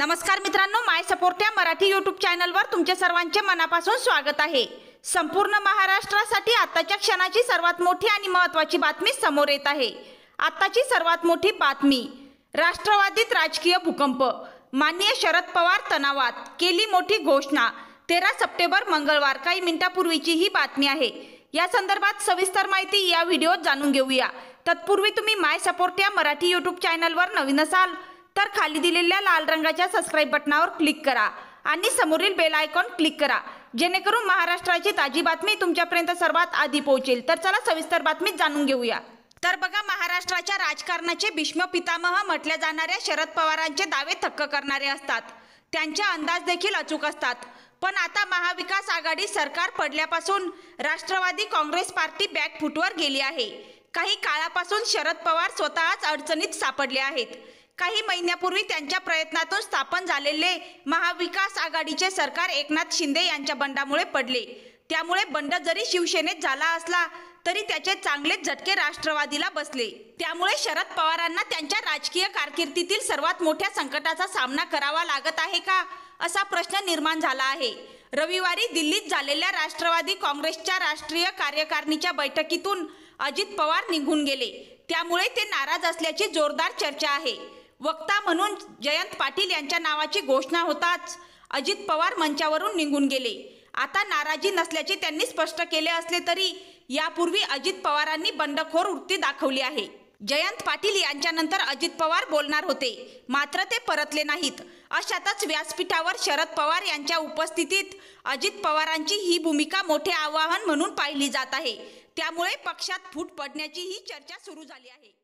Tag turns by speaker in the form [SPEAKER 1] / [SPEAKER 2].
[SPEAKER 1] नमस्कार मित्रांनो माय सपोर्ट या मराठी यूट्यूब चॅनलवर तुमचे सर्वांचे मनापासून स्वागत आहे संपूर्ण महाराष्ट्रासाठी आताच्या क्षणाची सर्वात मोठी आणि महत्त्वाची बातमी समोर येत आहे आताची सर्वात मोठी बातमी राष्ट्रवादीत राजकीय भूकंप माननीय शरद पवार तणावात केली मोठी घोषणा तेरा सप्टेंबर मंगळवार काही मिनिटापूर्वीची ही बातमी आहे या संदर्भात सविस्तर माहिती या व्हिडिओत जाणून घेऊया तत्पूर्वी तुम्ही माय सपोर्ट या मराठी यूट्यूब चॅनलवर नवीन असाल तर खाली दिलेल्या लाल रंगाच्या सबस्क्राईब बटनावर क्लिक करा आणि समोरील बेल आयकॉन क्लिक करा जेणेकरून महाराष्ट्राची ताजी बातमी तुमच्यापर्यंत सर्वात आधी पोहोचेल तर चला सविस्तर बातमी जाणून घेऊया तर बघा महाराष्ट्राच्या राजकारणाचे भीष्म पितामह म्हटल्या जाणाऱ्या शरद पवारांचे दावे थक्क करणारे असतात त्यांचे अंदाज देखील अचूक असतात पण आता महाविकास आघाडी सरकार पडल्यापासून राष्ट्रवादी काँग्रेस पार्टी बॅकफुटवर गेली आहे काही काळापासून शरद पवार स्वतःच अडचणीत सापडले आहेत काही महिन्यापूर्वी त्यांच्या प्रयत्नातून स्थापन झालेले महाविकास आघाडीचे सरकार एकनाथ शिंदे यांच्या बंडामुळे पडले त्यामुळे बंड जरी शिवसेनेत झाला असला तरी त्याचे चांगलेच झटके राष्ट्रवादीला बसले त्यामुळे शरद पवारांना त्यांच्या राजकीय कारकिर्दीतील सर्वात मोठ्या संकटाचा सामना करावा लागत आहे का असा प्रश्न निर्माण झाला आहे रविवारी दिल्लीत झालेल्या राष्ट्रवादी काँग्रेसच्या राष्ट्रीय कार्यकारिणीच्या बैठकीतून अजित पवार निघून गेले त्यामुळे ते नाराज असल्याची जोरदार चर्चा आहे वक्ता म्हणून जयंत पाटील यांच्या नावाची घोषणा होताच अजित पवार मंचावरून निघून गेले आता नाराजी नसल्याचे त्यांनी स्पष्ट केले असले तरी यापूर्वी अजित पवारांनी बंडखोर वृत्ती दाखवली आहे जयंत पाटील यांच्यानंतर अजित पवार बोलणार होते मात्र ते परतले नाहीत अशातच व्यासपीठावर शरद पवार यांच्या उपस्थितीत अजित पवारांची ही भूमिका मोठे आवाहन म्हणून पाहिली जात आहे त्यामुळे पक्षात फूट पडण्याची ही चर्चा सुरू झाली आहे